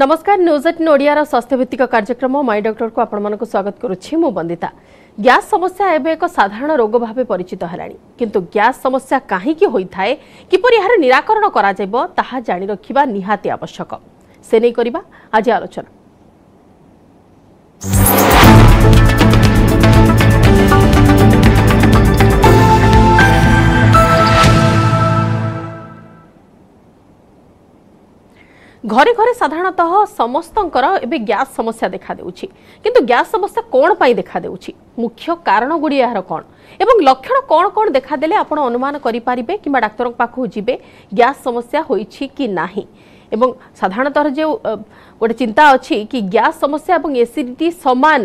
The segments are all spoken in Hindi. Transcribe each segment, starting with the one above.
ନମସ୍କାର ନ୍ୟୁଜ୍ ଏଟିନ୍ ଓଡ଼ିଆର ସ୍ୱାସ୍ଥ୍ୟଭିତ୍ତିକ କାର୍ଯ୍ୟକ୍ରମ ମାଇ ଡକ୍ଟରକୁ ଆପଣମାନଙ୍କୁ ସ୍ୱାଗତ କରୁଛି ମୁଁ ବନ୍ଦିତା ଗ୍ୟାସ୍ ସମସ୍ୟା ଏବେ ଏକ ସାଧାରଣ ରୋଗ ଭାବେ ପରିଚିତ ହେଲାଣି କିନ୍ତୁ ଗ୍ୟାସ୍ ସମସ୍ୟା କାହିଁକି ହୋଇଥାଏ କିପରି ଏହାର ନିରାକରଣ କରାଯିବ ତାହା ଜାଣି ରଖିବା ନିହାତି ଆବଶ୍ୟକ ସେ ନେଇ କରିବା ଆଜି ଆଲୋଚନା ଘରେ ଘରେ ସାଧାରଣତଃ ସମସ୍ତଙ୍କର ଏବେ ଗ୍ୟାସ୍ ସମସ୍ୟା ଦେଖାଦେଉଛି କିନ୍ତୁ ଗ୍ୟାସ୍ ସମସ୍ୟା କ'ଣ ପାଇଁ ଦେଖାଦେଉଛି ମୁଖ୍ୟ କାରଣଗୁଡ଼ିଏ ଏହାର କ'ଣ ଏବଂ ଲକ୍ଷଣ କ'ଣ କ'ଣ ଦେଖାଦେଲେ ଆପଣ ଅନୁମାନ କରିପାରିବେ କିମ୍ବା ଡାକ୍ତରଙ୍କ ପାଖକୁ ଯିବେ ଗ୍ୟାସ୍ ସମସ୍ୟା ହୋଇଛି କି ନାହିଁ ଏବଂ ସାଧାରଣତଃ ଯେଉଁ ଗୋଟେ ଚିନ୍ତା ଅଛି କି ଗ୍ୟାସ୍ ସମସ୍ୟା ଏବଂ ଏସିଡ଼ିଟି ସମାନ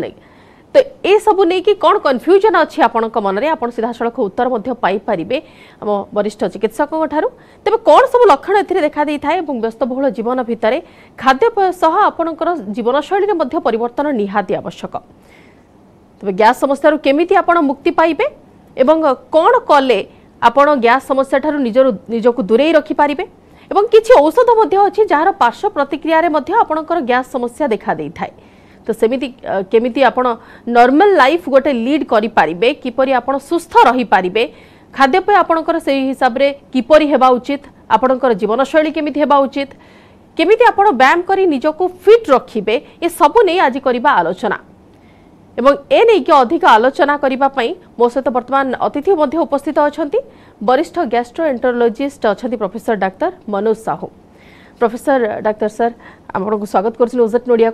তো এসবু নেই কণ কনফ্ୟୁଜନ ଅଛି ଆପଣଙ୍କ ମନରେ ଆପଣ ସିଧାସଳଖ ଉତ୍ତର ମଧ୍ୟ ପାଇପାରିବେ ଆମ ବରିଷ୍ଠ ଚିକିତ୍ସକଙ୍କ ଠାରୁ ତେବେ କ'ଣ ସବୁ ଲକ୍ଷଣ ଏଥିରେ ଦେଖାଦେଇଥାଏ ଏବଂ ବ୍ୟସ୍ତବହୁଳ ଜୀବନ ଭିତରେ ଖାଦ୍ୟପେୟ ସହ ଆପଣଙ୍କର ଜୀବନଶୈଳୀରେ ମଧ୍ୟ ପରିବର୍ତ୍ତନ ନିହାତି ଆବଶ୍ୟକ ତେବେ ଗ୍ୟାସ୍ ସମସ୍ୟାରୁ କେମିତି ଆପଣ ମୁକ୍ତି ପାଇବେ ଏବଂ କ'ଣ କଲେ ଆପଣ ଗ୍ୟାସ୍ ସମସ୍ୟା ଠାରୁ ନିଜରୁ ନିଜକୁ ଦୂରେଇ ରଖିପାରିବେ ଏବଂ କିଛି ଔଷଧ ମଧ୍ୟ ଅଛି ଯାହାର ପାର୍ଶ୍ୱ ପ୍ରତିକ୍ରିୟାରେ ମଧ୍ୟ ଆପଣଙ୍କର ଗ୍ୟାସ୍ ସମସ୍ୟା ଦେଖାଦେଇଥାଏ তো সেমিতি কেমিতি আপন নর্মাল লাইফ গোটে লিড করিপারিবে কিপরি আপন সুস্থ রহিপারিবে খাদ্যপেয় আপনার সেই হিসাবে কিপরি হওয়া উচিত আপনার জীবনশৈলী কেমিতি হওয়া উচিত কেমিতি আপনার ব্যায়াম করে নিজকে ফিট রাখবে এসব নিয়ে আজ করা আলোচনা এবং এ নেইকি অধিক আলোচনা করা মো সহ বর্তমান অতিথি মধ্যে উপস্থিত অনেক বরিষ্ঠ গ্যাস্ট্রো এন্টোলোজিষ্ট অনেক professor doctor Manoj Sahu professor doctor sir আপনার স্বাগত করছিল ওজেট নোড়িয়া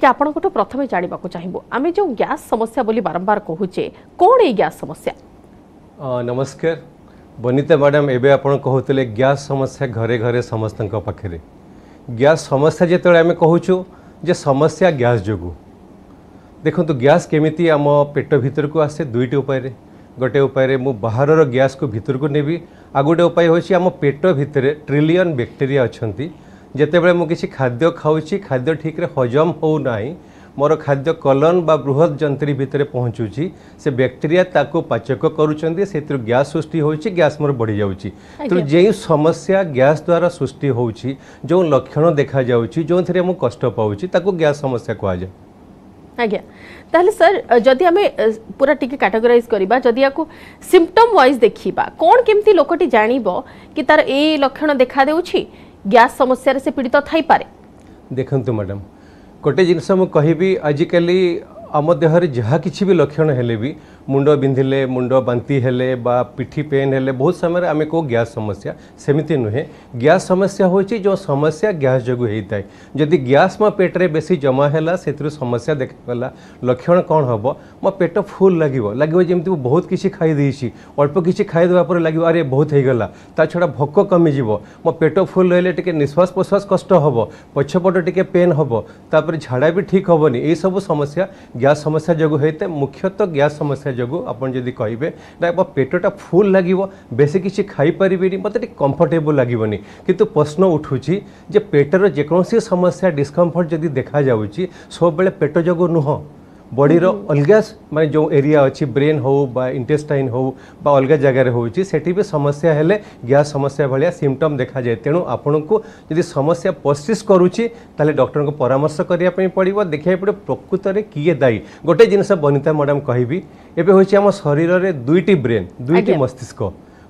टी आपठ प्रथम जानवाक चाहिए आम जो गैस समस्या बोली बारंबार कहे कौन य गैस समस्या नमस्कार बनीता मैडम एवं आप कहते गैस समस्या घरे घरे समस्त पाखे गैस समस्या जो आम कहू जे समस्या गैस जो देखो तो गैस केमी आम पेट भितर को आसे दुईट उपाय गोटे उपाय बाहर गैस को भितर को नेबी आ गोटे उपाय हूँ आम पेट भितर ट्रिलियन बैक्टेरिया अच्छा ଯେତେବେଳେ ମୁଁ କିଛି ଖାଦ୍ୟ ଖାଉଛି ଖାଦ୍ୟ ଠିକ୍ରେ ହଜମ ହେଉନାହିଁ ମୋର ଖାଦ୍ୟ କଲନ ବା ବୃହତ ଯନ୍ତ୍ରୀ ଭିତରେ ପହଞ୍ଚୁଛି ସେ ବ୍ୟାକ୍ଟେରିଆ ତାକୁ ପାଚକ କରୁଛନ୍ତି ସେଥିରୁ ଗ୍ୟାସ୍ ସୃଷ୍ଟି ହେଉଛି ଗ୍ୟାସ୍ ମୋର ବଢ଼ିଯାଉଛି ତେଣୁ ଯେଉଁ ସମସ୍ୟା ଗ୍ୟାସ୍ ଦ୍ୱାରା ସୃଷ୍ଟି ହେଉଛି ଯେଉଁ ଲକ୍ଷଣ ଦେଖାଯାଉଛି ଯେଉଁଥିରେ ମୁଁ କଷ୍ଟ ପାଉଛି ତାକୁ ଗ୍ୟାସ୍ ସମସ୍ୟା କୁହାଯାଏ ଆଜ୍ଞା ତାହେଲେ ସାର୍ ଯଦି ଆମେ ପୁରା ଟିକେ କାଟାଗୋରାଇଜ୍ କରିବା ଯଦି ୟାକୁ ସିମ୍ପଟମ୍ ୱାଇଜ୍ ଦେଖିବା କ'ଣ କେମିତି ଲୋକଟି ଜାଣିବ କି ତାର ଏଇ ଲକ୍ଷଣ ଦେଖାଦେଉଛି ग्यास समस्या से पीड़ित थे देखते मैडम गोटे जिनस मुझे कहि आजिकल आम देह जहाँ कि लक्षण हेले भी मुंड बिंधिले मुंड बांती हेले बा पिठी पेन हेले बहुत समय आम कौ गैस समस्या सेमती नुहे गैस समस्या हो जो समस्या गैस जो होता है जदि गैस मो पेटे बेस जमा है समस्या देखा लक्षण कौन हम मो पेट फुल लगे लगे जमी बहुत किसी खाई अल्प किसी खाई पर लगे अरे बहुत होगा ता छड़ा भोक कमिज मो पेट फुल रही टे निश्वास प्रश्वास कष्ट पक्षपट टे पेन हम तापर झाड़ा भी ठीक हेनी यू समस्या गैस समस्या जो मुख्यतः गैस समस्या ଯୋଗୁଁ ଆପଣ ଯଦି କହିବେ ନା ମୋ ପେଟଟା ଫୁଲ୍ ଲାଗିବ ବେଶୀ କିଛି ଖାଇପାରିବିନି ମୋତେ ଟିକେ କମ୍ଫର୍ଟେବୁଲ୍ ଲାଗିବନି କିନ୍ତୁ ପ୍ରଶ୍ନ ଉଠୁଛି ଯେ ପେଟର ଯେକୌଣସି ସମସ୍ୟା ଡିସ୍କମ୍ଫର୍ଟ ଯଦି ଦେଖାଯାଉଛି ସବୁବେଳେ ପେଟ ଯୋଗୁଁ ନୁହଁ बॉडी रो mm-hmm. अलग माने जो एरिया अच्छी ब्रेन हो बा इंटेस्टाइन हो बा अलग जगार हो भी समस्या हेले गैस समस्या भाया सिमटम देखा जाए तेणु आपण को जब समस्या पर्सीस करुच्चे डक्टर को परामर्श करने पड़ा देखा पड़े प्रकृत में किए दायी गोटे जिनस बनीता मैडम कहबी एवं आम शरीर में दुईट ब्रेन दुईट मस्तिष्क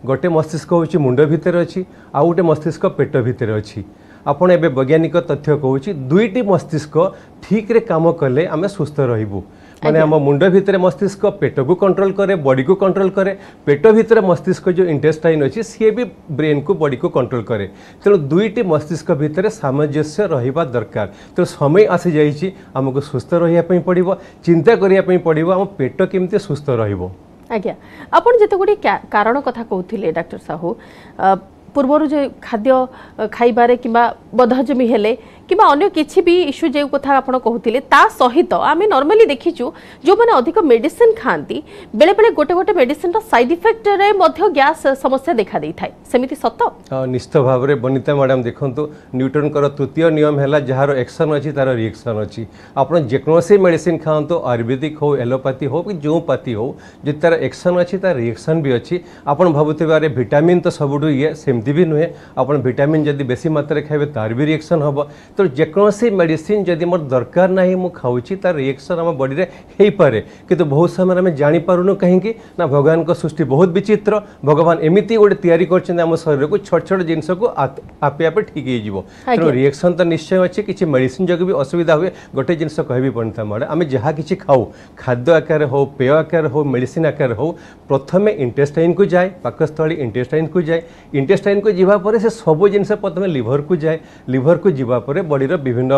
गोटे मस्तिष्क हूँ मुंड भितर अच्छी आउ गए मस्तिष्क पेट भितर अच्छी आपण एवं वैज्ञानिक तथ्य कौच दुईट मस्तिष्क ठिक रे काम कले आम सुस्थ रु माने आम मुंड भितर मस्तिष्क पेट को कंट्रोल करे बॉडी को कंट्रोल करे पेट भितर मस्तिष्क जो इंटेस्टाइन अच्छे सी भी ब्रेन को बॉडी को कंट्रोल करे तेणु तो दुईट मस्तिष्क भितर सामंजस्य रहा दरकार तो समय आसी जा आमको सुस्थ रही पड़ो चिंता करने पड़ो आम पेट केमी सुस्थ रज्ञा आपत गुड कारण कथा कहते डाक्टर साहू ପୂର୍ବରୁ ଯେ ଖାଦ୍ୟ ଖାଇବାରେ କିମ୍ବା ବଦହଜମି ହେଲେ কিংবা অন্য কিছু বি ইস্যু যে কথা আপনার কুলে তা সহিত আমি নর্মালি দেখিছু যে অধিক মেডিসিন খাঁতি বেড়ে বেড়ে গোটে গোটে মেডিসিনর সাইড ইফেক্টরে গ্যাস সমস্যা দেখা দিয়ে থাকে সেমিতি সত নিশ্চিত ভাবে বনিতা ম্যাডাম দেখুন নিউটনকর তৃতীয় নিয়ম হল যার একশন অছি তার রিএকশন অছি আপনার যেকোনসি মেডিসিন খাঁতু আয়ুর্বেদিক হো এলোপাথি হো কি যে পাতি হো যে তার একশন অছি তার রিএকশন বি অছি আপনার ভাবুথিবারে ভিটামিন তো সবুঠু ইয়ে সেমতি বি নুহে আপনার ভিটামিন যদি বেশি মাত্রায় খাইবে তার বি রিএকশন হব जेकोसी मेडिसीन जब मोर दरकार ना मुझे तार रिएक्शन आम बडी हेपे कि बहुत समय आम जापारू कहीं भगवान सृष्टि बहुत विचित्र भगवान एमती गोटे याम शरीर को छोट छोट जिनस आपे आपे ठीक है तेनाली रिएक्शन तो निश्चय अच्छे किसी मेडिसीन जो भी असुविधा हुए गोटे जिन कह भी पड़ता मैडम आम जहाँ कि खाऊ खाद्य आकार हो पेय आकार हो मेड आकार हो प्रथम इंटेस्टाइन को जाए पाकस्थल इंटेस्टाइन को जाए इंटेस्टाइन को जीवापर से सब जिन प्रथम लिभर को जाए लिभर को जीवापर বডির বিভিন্ন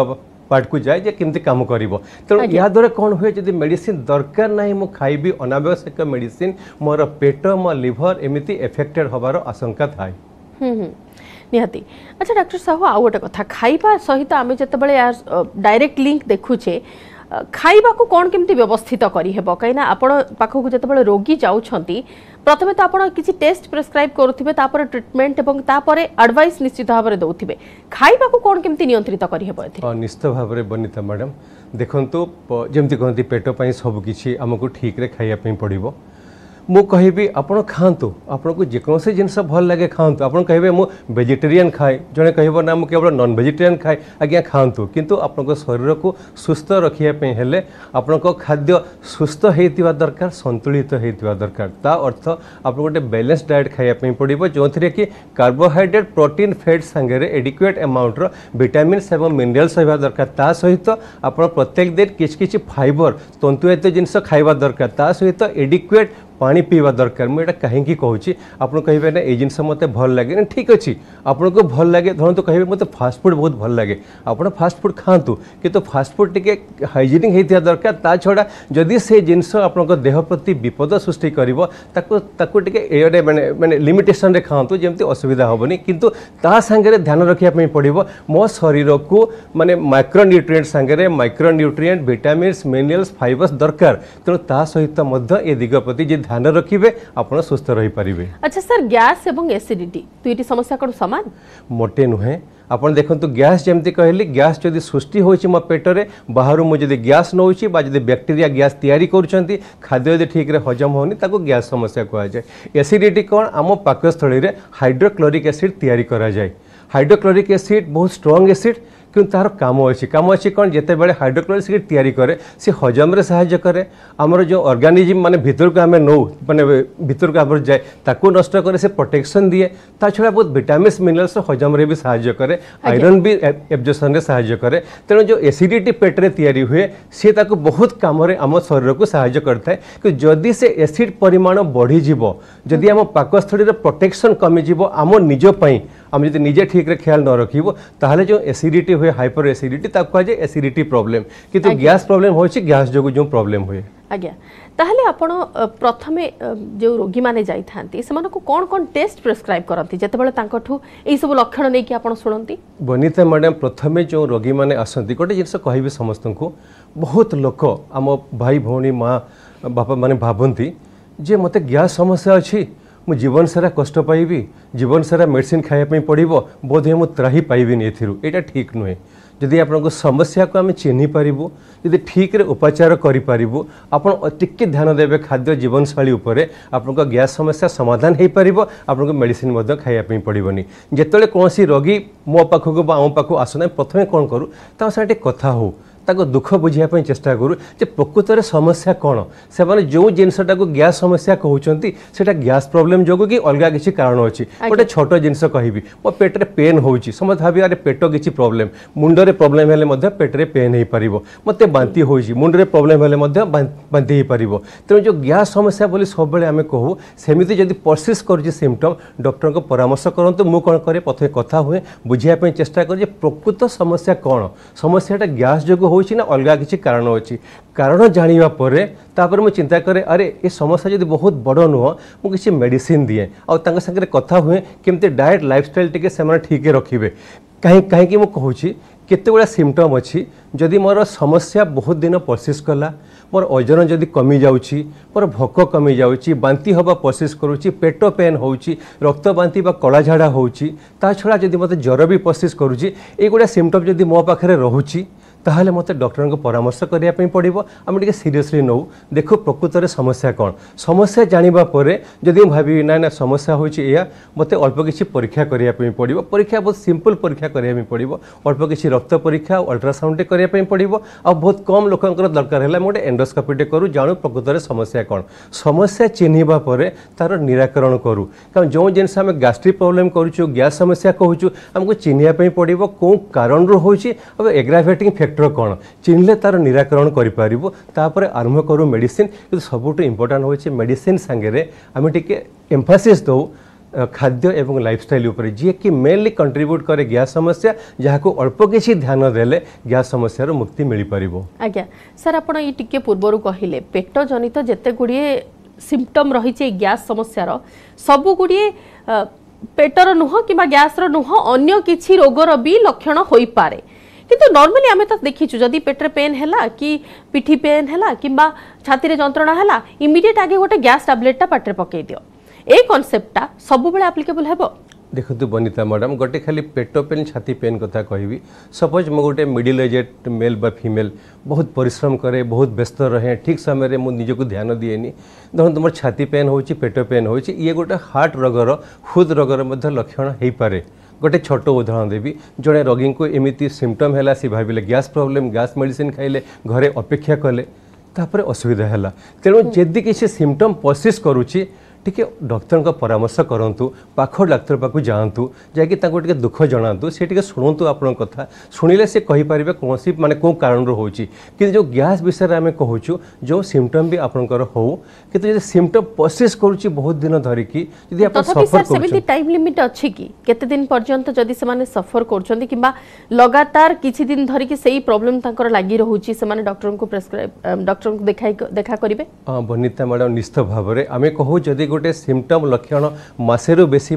পার্টকু যায় যে কেমতি কাম করিব তেণু ইয়াদ্বারা কোণ হুয়ে যদি মেডিসিন দরকার নাই মু খাইবি অনাবশ্যক মেডিসিন মোর পেট মো লিভর এমিতি এফেক্টেড হবার আশঙ্কা থাকে হুম হুম ନିହାତି ଆଚ୍ଛା ଡାକ୍ତର ସାହୁ ଆଉ ଗୋଟେ କଥା ଖାଇବା ସହିତ ଆମେ ଯେତେବେଳେ ଡାଇରେକ୍ଟ ଲିଙ୍କ ଦେଖୁଛେ ଖାଇବାକୁ କ'ଣ କେମିତି ବ୍ୟବସ୍ଥିତ କରିହେବ କାହିଁକିନା ଆପଣ ପାଖକୁ ଯେତେବେଳେ ରୋଗୀ ଯାଉଛନ୍ତି প্রথমে তো আপনার কিছু টেস্ট প্রেসক্রাইব করুবে তাপরে ট্রিটমেন্ট এবং তাপরে আডভাইস নিশ্চিত ভাবে দেবে খাইবা কোণ কেমতি নিয়ন্ত্রিত করিহেব নিশ্চিত ভাবে বনিতা ম্যাডাম দেখুন যেমতি কহতি পেট পাই সবকিছি আমাকে ঠিকরে খাইয়া পড়ব मु मुझे आपड़ खातु आपको जेकोसी जिनस भल लगे खातु आप कहे मुझे भेजिटेरियान खाए जड़े कह केवल नन भेजिटेरियान खाए आज्ञा खातु कितु आप शरीर को सुस्थ रखापी आप खाद्य सुस्थ हो दरकार सतुित होता दरकार ता अर्थ आप गोटे बैलेन्स डाएट खायाप पड़े जो थे कि कार्बोहड्रेट प्रोटीन फैट सांगे एडिकुएट एमाउंट्र भिटामिन्स और मिनेराल्स रहा दरकार सहित आप प्रत्येक दिन किसी किसी फाइबर तंतुजात जिनस खावा दरकार सहित एडिकुएट पा पीवा दरकार मुझे कहीं कहूँ आप ना ये जिनस मत भल लगे ना ठीक अच्छे आपन को भल लगे धरतु कह मतलब फास्टफुड बहुत भल लगे आप फास्टफुड खातु कि तो फास्टफुड टी हाइजेनिक होता दरकार ता छड़ा जदि से जिन आप देह प्रति विपद सृष्टि कर लिमिटेसन खातु जमी असुविधा हेनी कि ध्यान रखापी पड़ो मो शरीर को मानने micronutrient micro micronutrient vitamins minerals fibres दरकार तेनाली दिग प्रति ধ্যান রাখবে আপনার সুস্থ রইপারে আচ্ছা স্যার গ্যাস এবং এসিডিটি দুইটি সমস্যা কোণ সমান মোটে নুহে আপনার দেখুন গ্যাস যেমি কহিলি গ্যাস যদি সৃষ্টি হয়েছে মো পেটরে বাহার যদি গ্যাস নেছি বা যদি ব্যাকটেরিয়া গ্যাস তৈরি করছেন খাদ্য যদি ঠিকরে হজম হোনি তাকে গ্যাস সমস্যা কুহযায় এসিডিটি কোণ আম পাকস্থলীরে হাইড্রোক্লোরিক এসিড তৈরি করা যায় হাইড্রোক্লোরিক এসিড বহু স্ট্রং এসিড କିନ୍ତୁ ତାହାର କାମ ଅଛି କାମ ଅଛି କ'ଣ ଯେତେବେଳେ ହାଇଡ୍ରୋକ୍ଲୋରିସିକ୍ ତିଆରି କରେ ସେ ହଜମରେ ସାହାଯ୍ୟ କରେ ଆମର ଯେଉଁ ଅର୍ଗାନିଜିମ୍ ମାନେ ଭିତରକୁ ଆମେ ନେଉ ମାନେ ଭିତରକୁ ଆମର ଯାଏ ତାକୁ ନଷ୍ଟ କରେ ସେ ପ୍ରୋଟେକ୍ସନ୍ ଦିଏ ତା ଛଡ଼ା ବହୁତ ଭିଟାମିନ୍ସ ମିନେରାଲ୍ସ ହଜମରେ ବି ସାହାଯ୍ୟ କରେ ଆଇରନ୍ ବି ଏବ୍ଜର୍ସନ୍ରେ ସାହାଯ୍ୟ କରେ ତେଣୁ ଯେଉଁ ଏସିଡ଼ିଟି ପେଟରେ ତିଆରି ହୁଏ ସିଏ ତାକୁ ବହୁତ କାମରେ ଆମ ଶରୀରକୁ ସାହାଯ୍ୟ କରିଥାଏ କିନ୍ତୁ ଯଦି ସେ ଏସିଡ଼୍ ପରିମାଣ ବଢ଼ିଯିବ ଯଦି ଆମ ପାକସ୍ଥଳୀର ପ୍ରୋଟେକ୍ସନ୍ କମିଯିବ ଆମ ନିଜ ପାଇଁ আমি যদি নিজে ঠিকরে খেয়াল ন রাখিব তাহলে যে এসিডিটি হুয়ে হাইপর এসিডিটি তাকে কুয়া যায় এসিডিটি প্রোবলেম কিন্তু গ্যাস প্রোবলেম হয়েছে গ্যাস যোগ যে প্রোবলেম হুয়ে আজ্ঞা তাহলে আপন প্রথমে যে রোগী মানে যাই থাকে সেমানকু কোন কোন টেস্ট প্রেসক্রাইব করতে যেতবেলে তাঙ্কঠু এই সব লক্ষণ নেকি আপন শুনন্তি বনিতা ম্যাডাম প্রথমে যে রোগী মানে আসন্তি গোটে জিনিস কহিবি সমস্তଙ୍କୁ বহুত লোক আম ভাই ভৌণী মা বাপা মানে ভাবন্তি যে মতে গ্যাস সমস্যা আছে ମୁଁ ଜୀବନସାରା କଷ୍ଟ ପାଇବି ଜୀବନସାରା ମେଡ଼ିସିନ୍ ଖାଇବା ପାଇଁ ପଡ଼ିବ ବୋଧହୁଏ ମୁଁ ତ୍ରାହି ପାଇବିନି ଏଥିରୁ ଏଇଟା ଠିକ୍ ନୁହେଁ ଯଦି ଆପଣଙ୍କ ସମସ୍ୟାକୁ ଆମେ ଚିହ୍ନିପାରିବୁ ଯଦି ଠିକ୍ରେ ଉପଚାର କରିପାରିବୁ ଆପଣ ଟିକେ ଧ୍ୟାନ ଦେବେ ଖାଦ୍ୟ ଜୀବନଶୈଳୀ ଉପରେ ଆପଣଙ୍କ ଗ୍ୟାସ୍ ସମସ୍ୟା ସମାଧାନ ହୋଇପାରିବ ଆପଣଙ୍କୁ ମେଡ଼ିସିନ୍ ମଧ୍ୟ ଖାଇବା ପାଇଁ ପଡ଼ିବନି ଯେତେବେଳେ କୌଣସି ରୋଗୀ ମୋ ପାଖକୁ ବା ଆମ ପାଖକୁ ଆସନ୍ତି ପ୍ରଥମେ କ'ଣ କରୁ ତାଙ୍କ ସାଙ୍ଗେ ଟିକେ କଥା ହେଉ ତାଙ୍କ ଦୁଃଖ ବୁଝିବା ପାଇଁ ଚେଷ୍ଟା କରୁ ଯେ ପ୍ରକୃତରେ ସମସ୍ୟା କ'ଣ ସେମାନେ ଯେଉଁ ଜିନିଷଟାକୁ ଗ୍ୟାସ୍ ସମସ୍ୟା କହୁଛନ୍ତି ସେଇଟା ଗ୍ୟାସ୍ ପ୍ରୋବ୍ଲେମ୍ ଯୋଗୁଁ କି ଅଲଗା କିଛି କାରଣ ଅଛି ଗୋଟେ ଛୋଟ ଜିନିଷ କହିବି ମୋ ପେଟରେ ପେନ୍ ହେଉଛି ସମସ୍ତେ ଭାବିବେ ଆରେ ପେଟ କିଛି ପ୍ରୋବ୍ଲେମ୍ ମୁଣ୍ଡରେ ପ୍ରୋବ୍ଲେମ୍ ହେଲେ ମଧ୍ୟ ପେଟରେ ପେନ୍ ହୋଇପାରିବ ମୋତେ ବାନ୍ତି ହେଉଛି ମୁଣ୍ଡରେ ପ୍ରୋବ୍ଲେମ୍ ହେଲେ ମଧ୍ୟ ବାନ୍ତି ହୋଇପାରିବ ତେଣୁ ଯେଉଁ ଗ୍ୟାସ୍ ସମସ୍ୟା ବୋଲି ସବୁବେଳେ ଆମେ କହୁ ସେମିତି ଯଦି ପରସିସ୍ କରୁଛି ସିମ୍ପଟମ୍ ଡକ୍ଟରଙ୍କ ପରାମର୍ଶ କରନ୍ତୁ ମୁଁ କ'ଣ କରେ ପ୍ରଥମେ କଥା ହୁଏ ବୁଝିବା ପାଇଁ ଚେଷ୍ଟା କରେ ଯେ ପ୍ରକୃତ ସମସ୍ୟା କ'ଣ ସମସ୍ୟାଟା ଗ୍ୟାସ୍ ଯୋଗୁଁ होना अलग किसी कारण अच्छे कारण जानापर तापर मुझे चिंता कै अरे ये समस्या जब बहुत बड़ नुह मुझे मेडिसीन दिए आगे कथा हुए कमी डाएट लाइफ स्टाइल टे ठीक रखिए कहीं कहीं मुझे केते गुड़ा सिमटम अच्छी जदि मोर समस्या बहुत दिन प्रसिश कला मोर ओजन जदि कमी जा मोर भोक कमी जा बांति हवा प्रसिश करुच्ची पेट पेन हो रक्त बांति कला झाड़ा हो छड़ा जदि मत ज्वर भी प्रसिश करुच्ची एक सिमटम जब मो पाखे रोची তাহলে মতে ডক্টরের কো পরামর্শ করি আমি পড়িব আমি সিরিয়াসলি নউ দেখো প্রকৃত সমস্যা কোন সমস্যা জানিবা পরে যদি ভাবি নাই সমস্যা হইছে ইয়া মতে অল্প কিছু পরীক্ষা করি আমি পড়িব পরীক্ষা খুব সিম্পল পরীক্ষা করি আমি পড়িব অল্প কিছু রক্ত পরীক্ষা আল্ট্রাসাউন্ড করি আমি পড়িব আর খুব কম লোক এর দরকার হেলে এন্ডোস্কোপি করি জানু প্রকৃত সমস্যা কোন সমস্যা চিনিবা পরে তার নিরাকরণ करू কারণ জৌ জেনসা আমি গ্যাস্ট্রিক প্রবলেম করিছো গ্যাস সমস্যা কওছো हमको চিনিয়া পই পড়িব কোন কারণ হইছে এগ্রেভেটিং ফ্যাক্টর কোণ চিনলে তার নিরাকরণ করে পারিব তাপরে আরম্ভ করু মেডিসিন কিন্তু সবুঠু ইম্পর্টাট হচ্ছে মেডিসিন সাংরে আমি টিকে এম্ফাসিস দৌ খাদ্য এবং লাইফস্টাইল উপরে যিয়েকি মেনলি কন্ট্রিব্যুট করে গ্যাস সমস্যা যাহাকু অল্প কিছু ধ্যান দেলে গ্যাস সমস্যার মুক্তি মিলিপারিব আজ্ঞা স্যার আপনার এই টিকে পূর্বর কহিলে পেট জনিত যেতে গুড়িয়ে সিমটম রয়েছে এই গ্যাস সমস্যার সবুগুড়িয়ে পেটর নুহ কিংবা গ্যাসর নুহ অন্য কিছু রোগর বি লক্ষণ হয়ে পড়ে কিন্তু নর্মালি আমি তো দেখিছু যদি পেটরে পেন হেলা কি পিঠি পেন হেলা কিংবা ছাতিরে যন্ত্রণা হেলা ইমিডিয়েট আগে গোটে গ্যাস ট্যাবলেটটা পাটরে পকাই দিও এই কনসেপ্টটা সবুবেলে আপ্লিকেবল হব ଦେଖନ୍ତୁ ବନିତା ମ୍ୟାଡ଼ାମ୍ ଗୋଟେ ଖାଲି ପେଟ ପେନ୍ ଛାତି ପେନ୍ କଥା କହିବି ସପୋଜ୍ ମୁଁ ଗୋଟେ ମିଡ଼ିଲ୍ ଏଜେଡ୍ ମେଲ୍ ବା ଫିମେଲ୍ ବହୁତ ପରିଶ୍ରମ କରେ ବହୁତ ବ୍ୟସ୍ତ ରହେ ଠିକ୍ ସମୟରେ ମୁଁ ନିଜକୁ ଧ୍ୟାନ ଦିଏନି ଧରନ୍ତୁ ମୋର ଛାତି ପେନ୍ ହେଉଛି ପେଟ ପେନ୍ ହେଉଛି ଇଏ ଗୋଟେ ହାର୍ଟ ରୋଗର ହୃଦ୍ ରୋଗର ମଧ୍ୟ ଲକ୍ଷଣ ହେଇପାରେ ଗୋଟେ ଛୋଟ ଉଦାହରଣ ଦେବି ଜଣେ ରୋଗୀଙ୍କୁ ଏମିତି ସିମ୍ପଟମ୍ ହେଲା ସେ ଭାବିଲେ ଗ୍ୟାସ୍ ପ୍ରୋବ୍ଲେମ୍ ଗ୍ୟାସ୍ ମେଡ଼ିସିନ୍ ଖାଇଲେ ଘରେ ଅପେକ୍ଷା କଲେ ତାପରେ ଅସୁବିଧା ହେଲା ତେଣୁ ଯଦି କିଛି ସିମ୍ପଟମ୍ ପରସିଷ୍ଟ କରୁଛି टी डर परामर्श करूँ पाख डाक्तर पाखु जातु जा दुख जनातु सी शुणु आपण शुणिले से कहींपर कौन मानते कौ कारण होती जो गैस विषय में कहूँ जो सीमटम भी आपंकर हो कि सीमटम पसीस कर बहुत दिन धरिकी सफर टाइम लिमिट अच्छी दिन पर्यटन जदि से सफर कर लगातार किसी दिन धरिकी से प्रोब्लम लग रही डक्टर को प्रेसक्राइब डक्टर को देखा करेंगे बनीता मैडम निश्चित भाव में आम कहूँ जो गोटे सिमटम लक्षण मसे रु बेस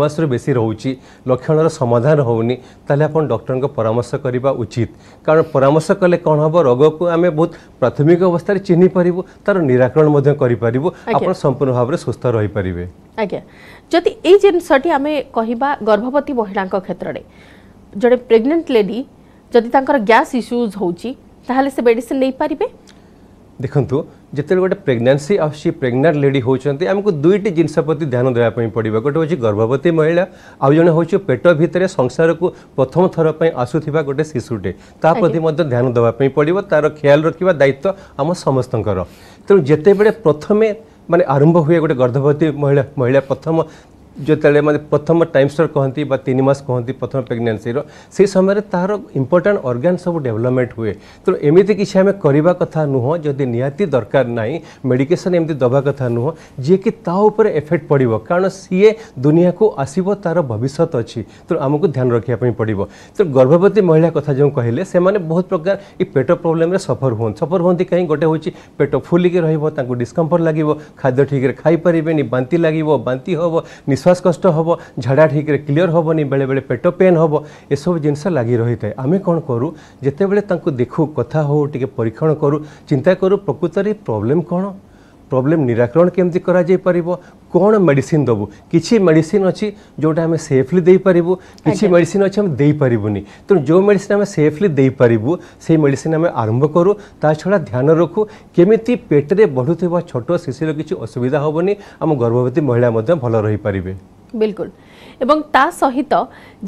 मस रु बेस रोच लक्षण समाधान होनी तेल आप डक्टर परामर्श करवा उचित कारण परामर्श कले कौन हम रोग को आम बहुत प्राथमिक अवस्था चिन्ह पारू तार निराकरण संपूर्ण भाव में सुस्थ रही पारे आज्ञा जदि ये जिनसटी आम कह गर्भवती महिला क्षेत्र में जड़े प्रेगनेंट लेडी जदि तक गैस इश्यूज हो बेडिसीन नहीं पारे देखो ଯେତେବେଳେ ଗୋଟେ ପ୍ରେଗନାନ୍ସି ଆସୁଛି ପ୍ରେଗନାଣ୍ଟ ଲେଡ଼ି ହେଉଛନ୍ତି ଆମକୁ ଦୁଇଟି ଜିନିଷ ପ୍ରତି ଧ୍ୟାନ ଦେବା ପାଇଁ ପଡ଼ିବ ଗୋଟେ ହେଉଛି ଗର୍ଭବତୀ ମହିଳା ଆଉ ଜଣେ ହେଉଛି ପେଟ ଭିତରେ ସଂସାରକୁ ପ୍ରଥମ ଥର ପାଇଁ ଆସୁଥିବା ଗୋଟେ ଶିଶୁଟେ ତା ପ୍ରତି ମଧ୍ୟ ଧ୍ୟାନ ଦେବା ପାଇଁ ପଡ଼ିବ ତାର ଖିଆଲ ରଖିବା ଦାୟିତ୍ୱ ଆମ ସମସ୍ତଙ୍କର ତେଣୁ ଯେତେବେଳେ ପ୍ରଥମେ ମାନେ ଆରମ୍ଭ ହୁଏ ଗୋଟେ ଗର୍ଭବତୀ ମହିଳା ମହିଳା ପ୍ରଥମ जो मैं प्रथम टाइम टाइमस्टर कहती तीन मस कह प्रथम प्रेगनेसी से समय तहार इम्पोर्टा अर्गान सब डेभलपमेंट हुए तेनाली किसी आम करवा कथा नुह जदि निहाती दरकार ना मेडिकेसन एमती दवा कथ नुह जी ताऊपर एफेक्ट पड़ो कारण सीए दुनिया को आसब तार भविष्य अच्छी तेनाली तो ध्यान रखापी पड़ो तो गर्भवती महिला कथ जो कहले से बहुत प्रकार ये पेट प्रोब्लेम सफर हूँ सफर हूँ कहीं गोटे हूँ पेट फुलिक रहा डिस्कम्फर्ट लगे खाद्य ठीक है खाई पारे लगे बांति हम निश्वास কষ্ট হবো ঝাড়া ঠিকে ক্লিয়ার হবো নি বেলে বেলে পেটো পেন হবো এ সব জিনসা লাগি রহি তাই আমি কোন करू জেতেবেলে তাকু দেখো কথা হউ টিকে পরীক্ষণ करू চিন্তা करू প্রকৃতরি প্রবলেম কোন প্রবলেম নিরাকরণ কেমতে করা যায় পারিব কোণ মেডিসিন দেবু কিছু মেডিসিন অছি যেটা আমি সেফলি দেইপারিবু কিছু মেডিসিন অছি আমি দেইপারিবুনি তেমন যে মেডিসিন আমি সেফলি দেইপারিবু সেই মেডিসিন আমি আরম্ভ করু তা ছড়া ধ্যান রখু কেমিতি পেটরে বড়ুথিবা ছোট শিশুর কিছু অসুবিধা হবনি আম গর্ভবতী মহিলা মধ্যে ভালো রহিপারিবে বিলকুল এবং তা সহিত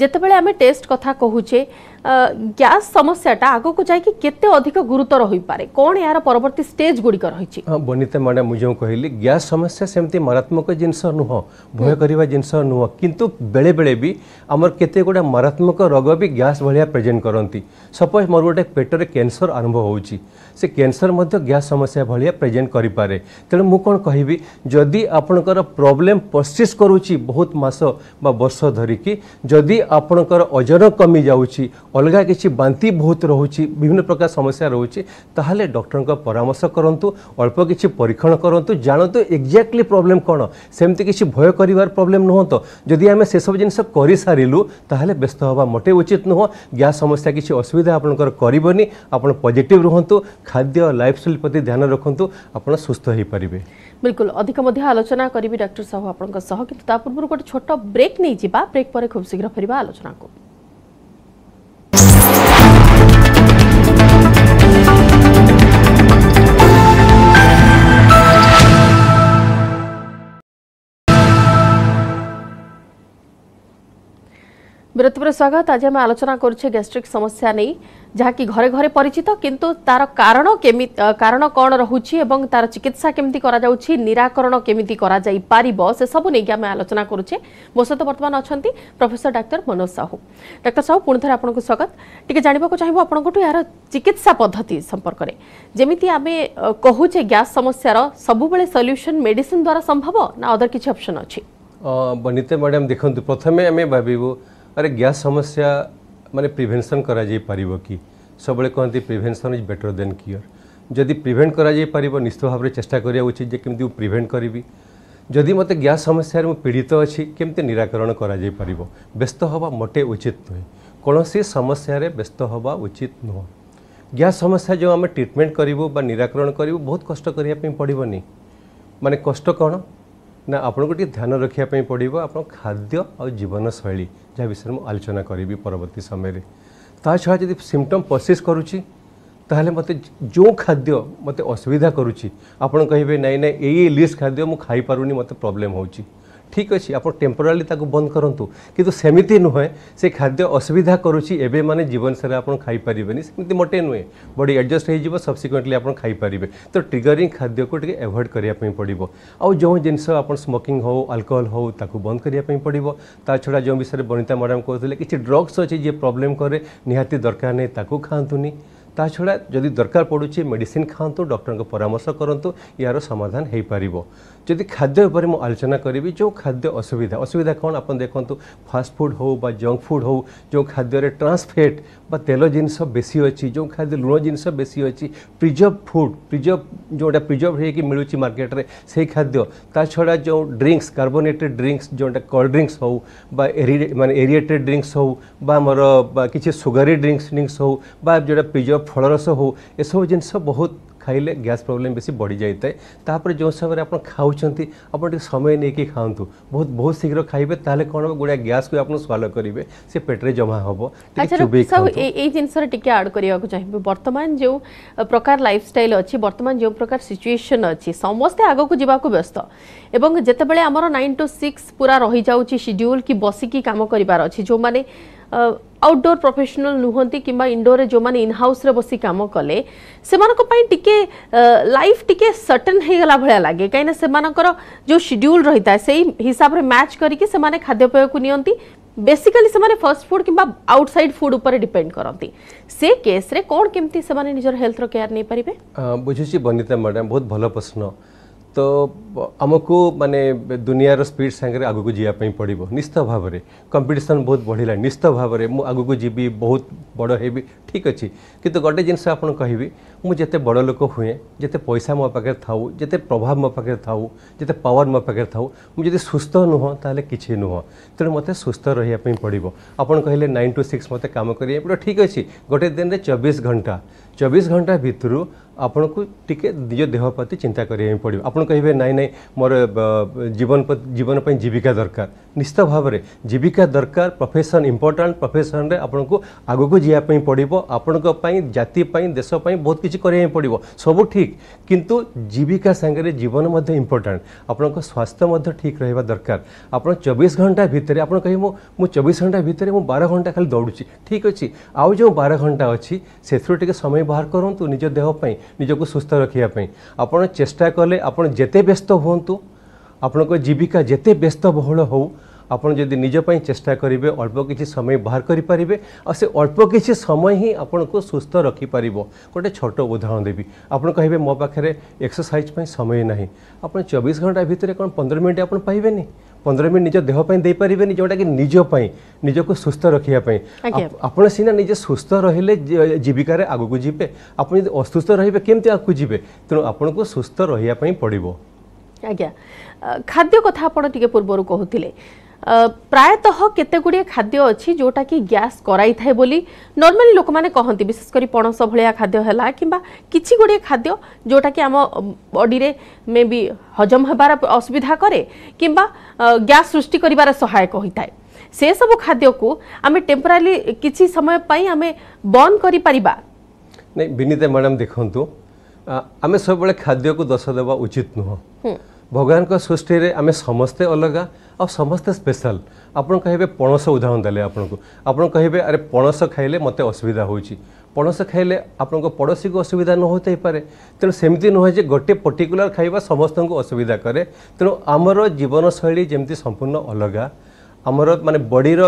যেতবেলে আমি টেস্ট কথা কহুছে ଗ୍ୟାସ୍ ସମସ୍ୟାଟା ଆଗକୁ ଯାଇକି କେତେ ଅଧିକ ଗୁରୁତର ହୋଇପାରେ କ'ଣ ଏହାର ପରବର୍ତ୍ତୀ ଷ୍ଟେଜ୍ ଗୁଡ଼ିକ ରହିଛି ହଁ ବନିତା ମ୍ୟାଡ଼ାମ୍ ମୁଁ ଯେଉଁ କହିଲି ଗ୍ୟାସ୍ ସମସ୍ୟା ସେମିତି ମାରାତ୍ମକ ଜିନିଷ ନୁହଁ ଭୟ କରିବା ଜିନିଷ ନୁହଁ କିନ୍ତୁ ବେଳେବେଳେ ବି ଆମର କେତେ ଗୁଡ଼ା ମାରାତ୍ମକ ରୋଗ ବି ଗ୍ୟାସ୍ ଭଳିଆ ପ୍ରେଜେଣ୍ଟ କରନ୍ତି ସପୋଜ୍ ମୋର ଗୋଟେ ପେଟରେ କ୍ୟାନ୍ସର ଆରମ୍ଭ ହେଉଛି ସେ କ୍ୟାନ୍ସର ମଧ୍ୟ ଗ୍ୟାସ୍ ସମସ୍ୟା ଭଳିଆ ପ୍ରେଜେଣ୍ଟ କରିପାରେ ତେଣୁ ମୁଁ କ'ଣ କହିବି ଯଦି ଆପଣଙ୍କର ପ୍ରୋବ୍ଲେମ୍ ପରସିଷ୍ଟ କରୁଛି ବହୁତ ମାସ ବା ବର୍ଷ ଧରିକି ଯଦି ଆପଣଙ୍କର ଓଜନ କମିଯାଉଛି अलग किसी बांति बहुत रोचे विभिन्न प्रकार समस्या रोचे ताहले डॉक्टर परामर्श करूँ अल्प किसी परीक्षण करूँ जानतु एक्जाक्टली प्रोब्लेम कौन सेमती किसी भय कर प्रोब्लेम नुहत तो जदि आम से सब जिन कर सारू तो व्यस्त हवा मोटे उचित नुह गैस समस्या किसी असुविधा आपंकर करनी पजिट रुहतु खाद्य लाइफ स्टाइल प्रति ध्यान रखु आप सुस्थ हो पारे बिल्कुल अधिक आलोचना करी डॉक्टर साहू आपंकर पूर्व गोटे छोट ब्रेक नहीं जा ब्रेक पर खूब शीघ्र फेर आलोचना को বিরতি স্বাগত আজ আমি আলোচনা করছি গ্যাস্ট্রিক সমস্যা নেই যাকি ঘরে ঘরে পরিচিত কিন্তু তার কারণ কেমি কারণ কণ রহুছি এবং তার চিকিৎসা কেমিতি করা যাচ্ছে নিরাকরণ কেমিতি করা যাই পারিব সে সব নেই আমি আলোচনা করছি মো সহ বর্তমান অনেক professor doctor Manoj Sahu doctor Sahu পুঁ থরে আপনার স্বাগত টিকে জাঁয়া চাহিব আপনার এর চিকিৎসা পদ্ধতি সম্পর্কে যেমিতি আমি কহুছে গ্যাস সমস্যার সবুলে সল্যুশন মেডিসিন দ্বারা সম্ভব না অদর কিছু অপশন অনিতা ম্যাডাম দেখুন প্রথমে আমি ভাবিব ଆରେ ଗ୍ୟାସ୍ ସମସ୍ୟା ମାନେ ପ୍ରିଭେନ୍ସନ୍ କରାଯାଇପାରିବ କି ସବୁବେଳେ କହନ୍ତି prevention is better than cure ଯଦି ପ୍ରିଭେଣ୍ଟ କରାଯାଇପାରିବ ନିଶ୍ଚିତ ଭାବରେ ଚେଷ୍ଟା କରିବା ଉଚିତ ଯେ କେମିତି ମୁଁ ପ୍ରିଭେଣ୍ଟ କରିବି ଯଦି ମୋତେ ଗ୍ୟାସ୍ ସମସ୍ୟାରେ ମୁଁ ପୀଡ଼ିତ ଅଛି କେମିତି ନିରାକରଣ କରାଯାଇପାରିବ ବ୍ୟସ୍ତ ହେବା ମୋଟେ ଉଚିତ ନୁହେଁ କୌଣସି ସମସ୍ୟାରେ ବ୍ୟସ୍ତ ହେବା ଉଚିତ ନୁହଁ ଗ୍ୟାସ୍ ସମସ୍ୟା ଯେଉଁ ଆମେ ଟ୍ରିଟମେଣ୍ଟ କରିବୁ ବା ନିରାକରଣ କରିବୁ ବହୁତ କଷ୍ଟ କରିବା ପାଇଁ ପଡ଼ିବନି ମାନେ କଷ୍ଟ କ'ଣ ନା ଆପଣଙ୍କୁ ଟିକେ ଧ୍ୟାନ ରଖିବା ପାଇଁ ପଡ଼ିବ ଆପଣ ଖାଦ୍ୟ ଆଉ ଜୀବନଶୈଳୀ ଯାହା ବିଷୟରେ ମୁଁ ଆଲୋଚନା କରିବି ପରବର୍ତ୍ତୀ ସମୟରେ ତା ଛଡ଼ା ଯଦି ସିମ୍ପଟମ୍ ପରସିସ୍ କରୁଛି ତାହେଲେ ମୋତେ ଯେଉଁ ଖାଦ୍ୟ ମୋତେ ଅସୁବିଧା କରୁଛି ଆପଣ କହିବେ ନାଇଁ ନାଇଁ ଏଇ ଲିଷ୍ଟ ଖାଦ୍ୟ ମୁଁ ଖାଇପାରୁନି ମୋତେ ପ୍ରୋବ୍ଲେମ୍ ହେଉଛି ঠিক ଅଛି ଆପଣ ଟେମ୍ପୋରାଲି ତାକୁ ବନ୍ଦ କରନ୍ତୁ କିନ୍ତୁ ସେମିତି ନୁହେଁ ସେ ଖାଦ୍ୟ ଅସୁବିଧା କରୁଛି ଏବେ ମାନେ ଜୀବନସାରା ଆପଣ ଖାଇପାରିବେନି ସେମିତି ମୋଟେ ନୁହେଁ ବଡ଼ି ଆଡ଼ଜଷ୍ଟ ହେଇଯିବ ସବସିକ୍ୱେଣ୍ଟଲି ଆପଣ ଖାଇପାରିବେ ତ ଟ୍ରିଗରିଂ ଖାଦ୍ୟକୁ ଟିକେ ଆଭଏଡ଼ କରିବା ପାଇଁ ପଡ଼ିବ ଆଉ ଯେଉଁ ଜିନିଷ ଆପଣ ସ୍ମୋକିଂ ହେଉ ଆଲକୋହଲ ହେଉ ତାକୁ ବନ୍ଦ କରିବା ପାଇଁ ପଡ଼ିବ ତା ଛଡ଼ା ଯେଉଁ ବିଷୟରେ ବନିତା ମ୍ୟାଡ଼ାମ୍ କହୁଥିଲେ କିଛି ଡ୍ରଗ୍ସ ଅଛି ଯିଏ ପ୍ରୋବ୍ଲେମ୍ କରେ ନିହାତି ଦରକାର ନାହିଁ ତାକୁ ଖାଆନ୍ତୁନି ତା ଛଡ଼ା ଯଦି ଦରକାର ପଡ଼ୁଛି ମେଡ଼ିସିନ୍ ଖାଆନ୍ତୁ ଡକ୍ଟରଙ୍କ ପରାମର୍ଶ କରନ୍ତୁ ଏହାର ସମାଧାନ ହୋଇପାରିବ जदि खाद्य उपर मुझ आलोचना करी जो खाद्य असुविधा असुविधा कौन आप देखूँ तो फास्टफुड हो जंक फुड हो जो खाद्य ट्रांसफेट बा तेल जिनस बेसी अच्छी जो खाद्य लुण जिनस बेसी अच्छी प्रिजर्व फुड प्रिजर्व जो प्रिजर्व हो मार्केट में से खाद्य छड़ा जो ड्रिंक्स कार्बोनेटेड ड्रिंक्स जो कोल्ड ड्रिंक्स हो मैंने एरिएटेड ड्रिंक्स हो किसी सुगारी ड्रिंक्स ड्रिंक्स हो जो प्रिजर्व फलरस हो सब जिन बहुत ଖାଇଲେ ଗ୍ୟାସ୍ ପ୍ରୋବ୍ଲେମ୍ ବେଶୀ ବଢ଼ିଯାଇଥାଏ ତାପରେ ଯେଉଁ ସମୟରେ ଆପଣ ଖାଉଛନ୍ତି ଆପଣ ଟିକେ ସମୟ ନେଇକି ଖାଆନ୍ତୁ ବହୁତ ବହୁତ ଶୀଘ୍ର ଖାଇବେ ତାହେଲେ କ'ଣ ହେବ ଗୁଡ଼ାଏ ଗ୍ୟାସ୍କୁ ଆପଣ ସ୍ୱାଲ କରିବେ ସେ ପେଟରେ ଜମା ହେବ ଏଇ ଜିନିଷରେ ଟିକେ ଆଡ଼ କରିବାକୁ ଚାହିଁବୁ ବର୍ତ୍ତମାନ ଯେଉଁ ପ୍ରକାର ଲାଇଫଷ୍ଟାଇଲ୍ ଅଛି ବର୍ତ୍ତମାନ ଯେଉଁ ପ୍ରକାର ସିଚୁଏସନ୍ ଅଛି ସମସ୍ତେ ଆଗକୁ ଯିବାକୁ ବ୍ୟସ୍ତ ଏବଂ ଯେତେବେଳେ ଆମର ନାଇନ୍ ଟୁ ସିକ୍ସ ପୁରା ରହିଯାଉଛି ସିଡ୍ୟୁଲ୍ କି ବସିକି କାମ କରିବାର ଅଛି ଯେଉଁମାନେ आउटडोर प्रोफेशनल नुहति कि इंडोर जो मैंने इन हाउस बस कम कले से टे लाइफ टी सटन होगा भाया लगे कहीं से जो शेड्यूल रही था से हिसाब से मैच करके खाद्यपेय को नि बेसिकली से फर्स्ट फुड कि आउटसाइड फुड उपर डिपेंड करती से केस्रे कौन केमती से निजर हेल्थर केयर नहीं पारे बुझुची बनीता मैडम बहुत भल प्रश्न तो आमको माने दुनिया रो स्पीड सागर आगे जी पड़ो निश्चित भाव में कंपिटन बहुत बढ़ला निश्चित भाव में आगे जीवी बहुत बड़ है ठीक अच्छे कितु गोटे जिनस कह जिते बड़ लोक हुए जिते पैसा मो पाखे थाऊ जिते प्रभाव मो पाखे थाऊ जिते पावर मो पाखे थाऊ मुझे जी सुस्थ नुह किसी नुह तेणु मतलब सुस्थ रही पड़ो आपन नाइन टू सिक्स मतलब कम करें पड़ा ठीक अच्छे गोटे दिन में चबीस घंटा ଚବିଶ ଘଣ୍ଟା ଭିତରୁ ଆପଣଙ୍କୁ ଟିକେ ନିଜ ଦେହ ପ୍ରତି ଚିନ୍ତା କରିବା ପାଇଁ ପଡ଼ିବ ଆପଣ କହିବେ ନାଇଁ ନାଇଁ ମୋର ଜୀବନ ଜୀବନ ପାଇଁ ଜୀବିକା ଦରକାର ନିଶ୍ଚିତ ଭାବରେ ଜୀବିକା ଦରକାର ପ୍ରଫେସନ୍ ଇମ୍ପୋର୍ଟାଣ୍ଟ ପ୍ରଫେସନ୍ରେ ଆପଣଙ୍କୁ ଆଗକୁ ଯିବା ପାଇଁ ପଡ଼ିବ ଆପଣଙ୍କ ପାଇଁ ଜାତି ପାଇଁ ଦେଶ ପାଇଁ ବହୁତ କିଛି କରିବା ପାଇଁ ପଡ଼ିବ ସବୁ ଠିକ୍ କିନ୍ତୁ ଜୀବିକା ସାଙ୍ଗରେ ଜୀବନ ମଧ୍ୟ ଇମ୍ପୋର୍ଟାଣ୍ଟ ଆପଣଙ୍କ ସ୍ୱାସ୍ଥ୍ୟ ମଧ୍ୟ ଠିକ୍ ରହିବା ଦରକାର ଆପଣ ଚବିଶ ଘଣ୍ଟା ଭିତରେ ଆପଣ କହିବେ ମୁଁ ମୁଁ ଚବିଶ ଘଣ୍ଟା ଭିତରେ ମୁଁ ବାର ଘଣ୍ଟା ଖାଲି ଦୌଡ଼ୁଛି ଠିକ୍ ଅଛି ଆଉ ଯେଉଁ ବାର ଘଣ୍ଟା ଅଛି ସେଥିରୁ ଟିକେ ସମୟ ব্যবহার করন্তু নিজ দেহ নিজকে সুস্থ রাখিবা আপনার চেষ্টা কলে আপনার যেতে ব্যস্ত হুঁতু আপনার জীবিকা যেতে ব্যস্ত বহুল হোক আপনার যদি নিজপাই চেষ্টা করবে অল্প কিছু সময় বাহার করে পারে সে অল্প কিছু সময় হি আপনার সুস্থ রাখিপার গোটে ছোট উদাহরণ দেবি আপনার কহবে মো পাখে এক্সরসাইজ সময় না আপনার চব্বিশ ঘন্টা ভিতরে কোণ পনেরো মিনিট আপনার পাইবেনি ପନ୍ଦର ମିନିଟ୍ ନିଜ ଦେହ ପାଇଁ ଦେଇପାରିବେନି ଯେଉଁଟାକି ନିଜ ପାଇଁ ନିଜକୁ ସୁସ୍ଥ ରଖିବା ପାଇଁ ଆପଣ ସିନା ନିଜେ ସୁସ୍ଥ ରହିଲେ ଜୀବିକାରେ ଆଗକୁ ଯିବେ ଆପଣ ଯଦି ଅସୁସ୍ଥ ରହିବେ କେମିତି ଆଗକୁ ଯିବେ ତେଣୁ ଆପଣଙ୍କୁ ସୁସ୍ଥ ରହିବା ପାଇଁ ପଡ଼ିବ ଆଜ୍ଞା ଖାଦ୍ୟ କଥା ଆପଣ ଟିକେ ପୂର୍ବରୁ କହୁଥିଲେ ପ୍ରାୟତଃ କେତେ ଗୁଡ଼ିଏ ଖାଦ୍ୟ ଅଛି ଯେଉଁଟାକି ଗ୍ୟାସ୍ କରାଇଥାଏ ବୋଲି ନର୍ମାଲି ଲୋକମାନେ କହନ୍ତି ବିଶେଷ କରି ପଣସ ଭଳିଆ ଖାଦ୍ୟ ହେଲା କିମ୍ବା କିଛି ଗୁଡ଼ିଏ ଖାଦ୍ୟ ଯେଉଁଟାକି ଆମ ବଡ଼ିରେ ମେ ବି ହଜମ ହେବାର ଅସୁବିଧା କରେ କିମ୍ବା ଗ୍ୟାସ୍ ସୃଷ୍ଟି କରିବାର ସହାୟକ ହୋଇଥାଏ ସେସବୁ ଖାଦ୍ୟକୁ ଆମେ ଟେମ୍ପୋରାଲି କିଛି ସମୟ ପାଇଁ ଆମେ ବନ୍ଦ କରିପାରିବା ନାଇଁ ବିନୀତା ମ୍ୟାଡ଼ାମ୍ ଦେଖନ୍ତୁ ଆମେ ସବୁବେଳେ ଖାଦ୍ୟକୁ ଦୋଷ ଦେବା ଉଚିତ ନୁହଁ ଭଗବାନଙ୍କ ସୃଷ୍ଟିରେ ଆମେ ସମସ୍ତେ ଅଲଗା ଆଉ ସମସ୍ତେ ସ୍ପେଶାଲ ଆପଣ କହିବେ ପଣସ ଉଦାହରଣ ଦେଲେ ଆପଣଙ୍କୁ ଆପଣ କହିବେ ଆରେ ପଣସ ଖାଇଲେ ମୋତେ ଅସୁବିଧା ହେଉଛି ପଣସ ଖାଇଲେ ଆପଣଙ୍କ ପଡ଼ୋଶୀକୁ ଅସୁବିଧା ନ ହୋଇଥାଇପାରେ ତେଣୁ ସେମିତି ନୁହେଁ ଯେ ଗୋଟିଏ ପର୍ଟିକୁଲାର ଖାଇବା ସମସ୍ତଙ୍କୁ ଅସୁବିଧା କରେ ତେଣୁ ଆମର ଜୀବନଶୈଳୀ ଯେମିତି ସମ୍ପୂର୍ଣ୍ଣ ଅଲଗା ଆମର ମାନେ ବଡ଼ିର